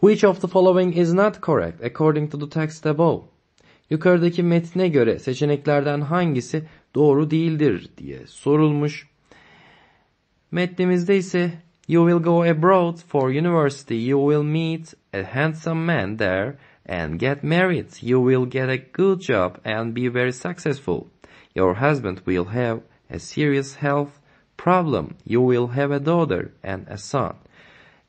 Which of the following is not correct according to the text above? Yukarıdaki metne göre seçeneklerden hangisi doğru değildir diye sorulmuş. Metnimizde ise You will go abroad for university. You will meet a handsome man there and get married. You will get a good job and be very successful. Your husband will have a serious health problem. You will have a daughter and a son.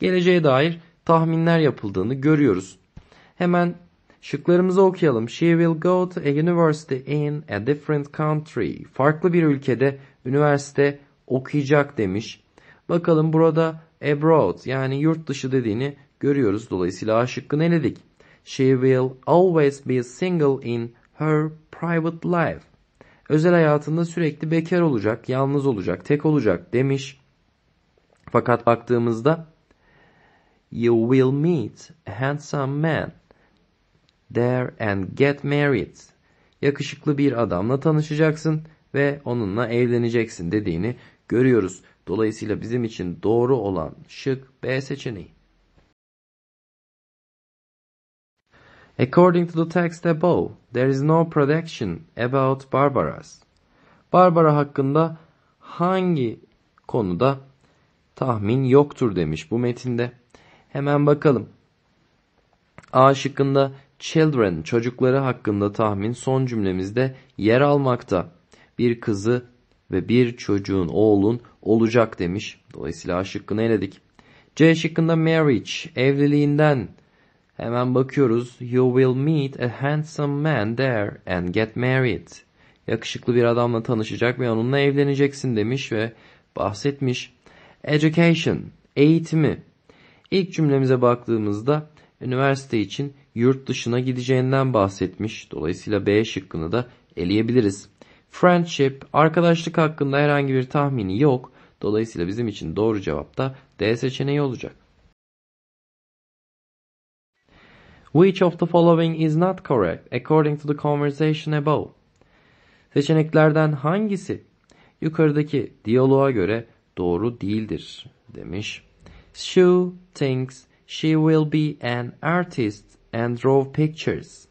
Geleceğe dair tahminler yapıldığını görüyoruz. Hemen şıklarımızı okuyalım. She will go to a university in a different country. Farklı bir ülkede üniversite okuyacak demiş. Bakalım burada abroad yani yurt dışı dediğini görüyoruz. Dolayısıyla A şıkkını eledik. She will always be single in her private life. Özel hayatında sürekli bekar olacak, yalnız olacak, tek olacak demiş. Fakat baktığımızda you will meet a handsome man there and get married. Yakışıklı bir adamla tanışacaksın ve onunla evleneceksin dediğini görüyoruz. Dolayısıyla bizim için doğru olan şık B seçeneği. According to the text above, there is no prediction about Barbaras. Barbara hakkında hangi konuda tahmin yoktur demiş bu metinde. Hemen bakalım. A şıkkında children çocukları hakkında tahmin son cümlemizde yer almakta. Bir kızı ve bir çocuğun oğlun olacak demiş. Dolayısıyla A şıkkını eledik. C şıkkında marriage evliliğinden hemen bakıyoruz. You will meet a handsome man there and get married. Yakışıklı bir adamla tanışacak ve onunla evleneceksin demiş ve bahsetmiş. Education eğitimi İlk cümlemize baktığımızda üniversite için yurt dışına gideceğinden bahsetmiş. Dolayısıyla B şıkkını da eleyebiliriz. Friendship, arkadaşlık hakkında herhangi bir tahmini yok. Dolayısıyla bizim için doğru cevap da D seçeneği olacak. Which of the following is not correct according to the conversation above? Seçeneklerden hangisi yukarıdaki diyaloğa göre doğru değildir demiş. Shu thinks she will be an artist and draw pictures.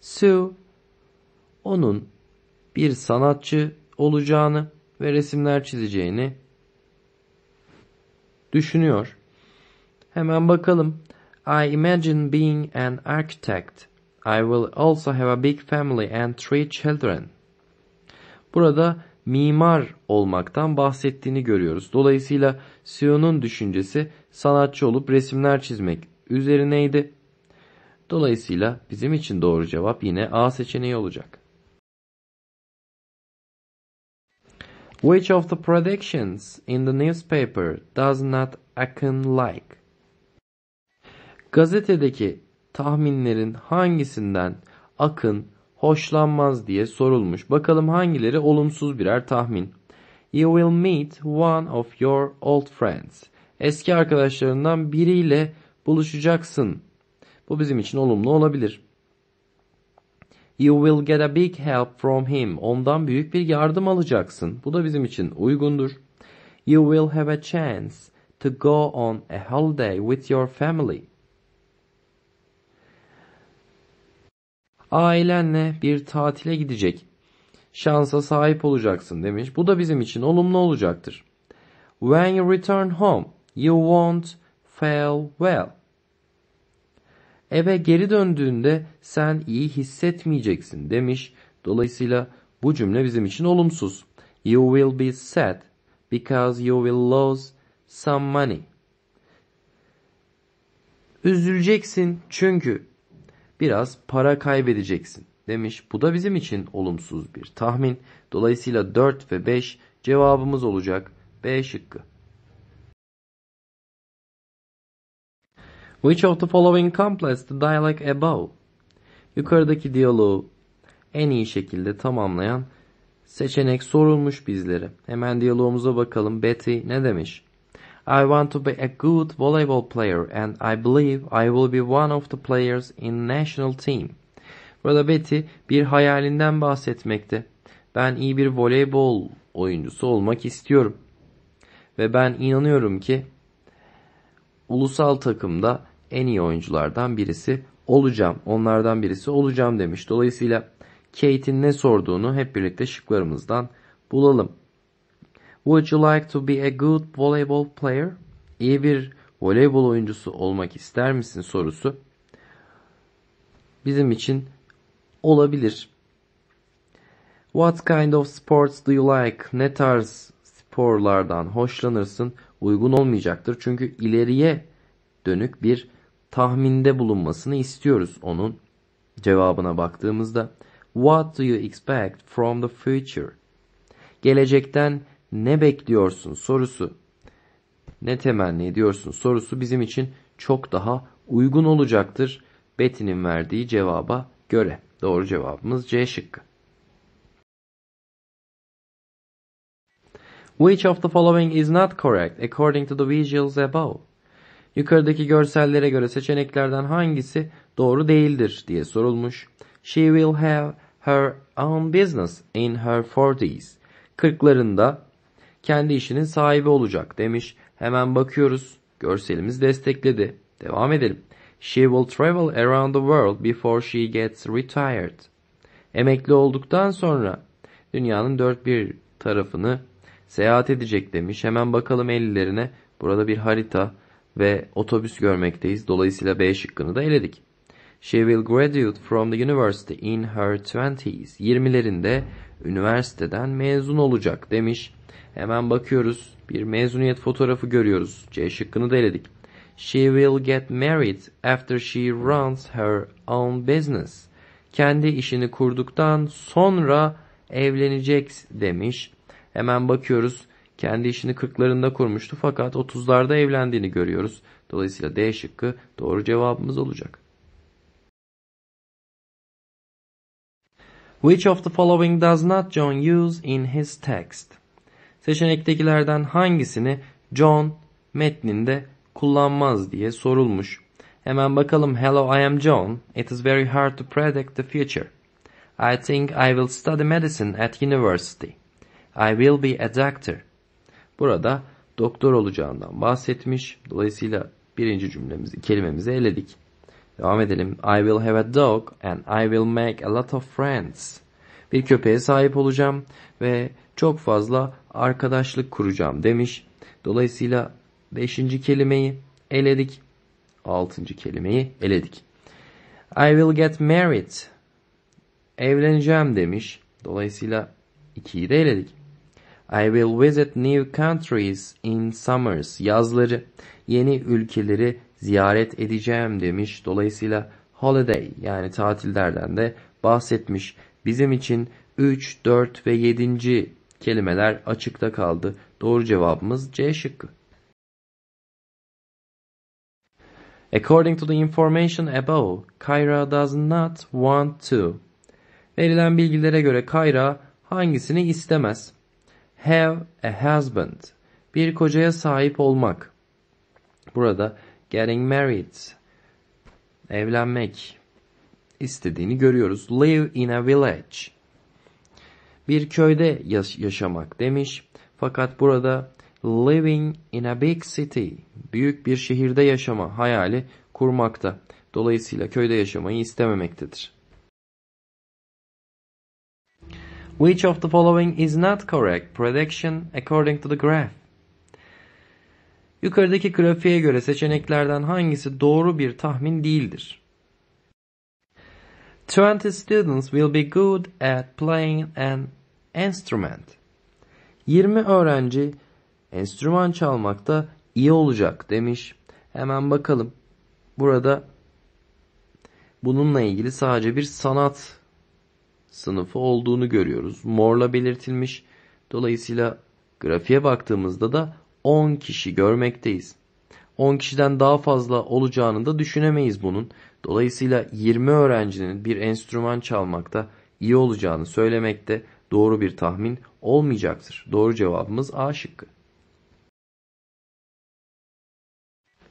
Sue onun bir sanatçı olacağını ve resimler çizeceğini düşünüyor. Hemen bakalım. I imagine being an architect. I will also have a big family and three children. Burada mimar olmaktan bahsettiğini görüyoruz. Dolayısıyla Sion'un düşüncesi sanatçı olup resimler çizmek üzerineydi. Dolayısıyla bizim için doğru cevap yine A seçeneği olacak. Which of the predictions in the newspaper does not Akın like? Gazetedeki tahminlerin hangisinden Akın hoşlanmaz diye sorulmuş. Bakalım hangileri olumsuz birer tahmin. You will meet one of your old friends. Eski arkadaşlarından biriyle buluşacaksın. Bu bizim için olumlu olabilir. You will get a big help from him. Ondan büyük bir yardım alacaksın. Bu da bizim için uygundur. You will have a chance to go on a holiday with your family. Ailenle bir tatile gidecek. Şansa sahip olacaksın demiş. Bu da bizim için olumlu olacaktır. When you return home, you won't feel well. Eve geri döndüğünde sen iyi hissetmeyeceksin demiş. Dolayısıyla bu cümle bizim için olumsuz. You will be sad because you will lose some money. Üzüleceksin çünkü biraz para kaybedeceksin demiş. Bu da bizim için olumsuz bir tahmin. Dolayısıyla 4 ve 5 cevabımız olacak. B şıkkı. Which of the following completes the dialogue above? Yukarıdaki diyaloğu en iyi şekilde tamamlayan seçenek sorulmuş bizlere. Hemen diyalogumuza bakalım. Betty ne demiş? I want to be a good volleyball player and I believe I will be one of the players in national team. Burada Betty bir hayalinden bahsetmekte. Ben iyi bir voleybol oyuncusu olmak istiyorum. Ve ben inanıyorum ki ulusal takımda en iyi oyunculardan birisi olacağım. Onlardan birisi olacağım demiş. Dolayısıyla Kate'in ne sorduğunu hep birlikte şıklarımızdan bulalım. Would you like to be a good volleyball player? İyi bir voleybol oyuncusu olmak ister misin sorusu bizim için olabilir. What kind of sports do you like? Ne tarz sporlardan hoşlanırsın? Uygun olmayacaktır. Çünkü ileriye dönük bir tahminde bulunmasını istiyoruz onun cevabına baktığımızda. What do you expect from the future? Gelecekten ne bekliyorsun sorusu, ne temenni ediyorsun sorusu bizim için çok daha uygun olacaktır. Betin'in verdiği cevaba göre. Doğru cevabımız C şıkkı. Which of the following is not correct according to the visuals above? Yukarıdaki görsellere göre seçeneklerden hangisi doğru değildir diye sorulmuş. She will have her own business in her 40s. Kırklarında kendi işinin sahibi olacak demiş. Hemen bakıyoruz. Görselimiz destekledi. Devam edelim. She will travel around the world before she gets retired. Emekli olduktan sonra dünyanın dört bir tarafını seyahat edecek demiş. Hemen bakalım ellerine. Burada bir harita ve otobüs görmekteyiz. Dolayısıyla B şıkkını da eledik. She will graduate from the university in her twenties. 20'lerinde üniversiteden mezun olacak demiş. Hemen bakıyoruz. Bir mezuniyet fotoğrafı görüyoruz. C şıkkını da eledik. She will get married after she runs her own business. Kendi işini kurduktan sonra evlenecek demiş. Hemen bakıyoruz. Kendi işini 40'larında kurmuştu fakat 30'larda evlendiğini görüyoruz. Dolayısıyla D şıkkı doğru cevabımız olacak. Which of the following does not John use in his text? Seçenektekilerden hangisini John metninde kullanmaz diye sorulmuş. Hemen bakalım. Hello, I am John. It is very hard to predict the future. I think I will study medicine at university. I will be a doctor. Burada doktor olacağından bahsetmiş. Dolayısıyla birinci cümlemizi, kelimemizi eledik. Devam edelim. I will have a dog and I will make a lot of friends. Bir köpeğe sahip olacağım ve çok fazla arkadaşlık kuracağım demiş. Dolayısıyla 5. kelimeyi eledik. 6. kelimeyi eledik. I will get married. Evleneceğim demiş. Dolayısıyla 2'yi de eledik. I will visit new countries in summers. Yazları yeni ülkeleri ziyaret edeceğim demiş. Dolayısıyla holiday yani tatillerden de bahsetmiş. Bizim için 3, 4 ve 7. Kelimeler açıkta kaldı. Doğru cevabımız C şıkkı. According to the information above, Kyra does not want to. Verilen bilgilere göre Kyra hangisini istemez? Have a husband. Bir kocaya sahip olmak. Burada getting married. Evlenmek. istediğini görüyoruz. Live in a village bir köyde yaşamak demiş. Fakat burada living in a big city, büyük bir şehirde yaşama hayali kurmakta. Dolayısıyla köyde yaşamayı istememektedir. Which of the following is not correct prediction according to the graph? Yukarıdaki grafiğe göre seçeneklerden hangisi doğru bir tahmin değildir? 20 students will be good at playing an Enstrument 20 öğrenci enstrüman çalmakta iyi olacak demiş. Hemen bakalım. Burada bununla ilgili sadece bir sanat sınıfı olduğunu görüyoruz. Morla belirtilmiş. Dolayısıyla grafiğe baktığımızda da 10 kişi görmekteyiz. 10 kişiden daha fazla olacağını da düşünemeyiz bunun. Dolayısıyla 20 öğrencinin bir enstrüman çalmakta iyi olacağını söylemekte doğru bir tahmin olmayacaktır. Doğru cevabımız A şıkkı.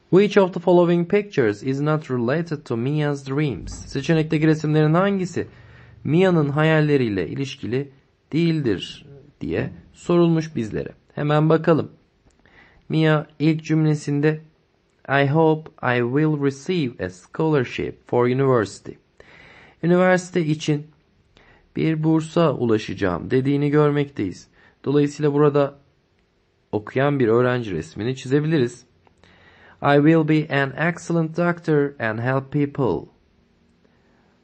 Which of the following pictures is not related to Mia's dreams? Seçenekteki resimlerin hangisi Mia'nın hayalleriyle ilişkili değildir diye sorulmuş bizlere. Hemen bakalım. Mia ilk cümlesinde I hope I will receive a scholarship for university. Üniversite için bir bursa ulaşacağım dediğini görmekteyiz. Dolayısıyla burada okuyan bir öğrenci resmini çizebiliriz. I will be an excellent doctor and help people.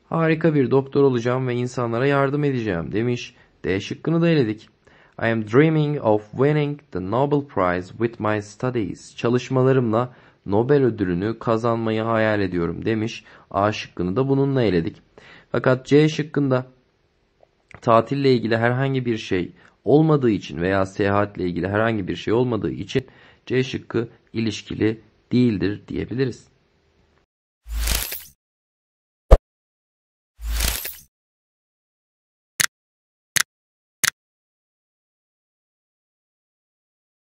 Harika bir doktor olacağım ve insanlara yardım edeceğim demiş. D şıkkını da eledik. I am dreaming of winning the Nobel Prize with my studies. Çalışmalarımla Nobel ödülünü kazanmayı hayal ediyorum demiş. A şıkkını da bununla eledik. Fakat C şıkkında tatille ilgili herhangi bir şey olmadığı için veya seyahatle ilgili herhangi bir şey olmadığı için C şıkkı ilişkili değildir diyebiliriz.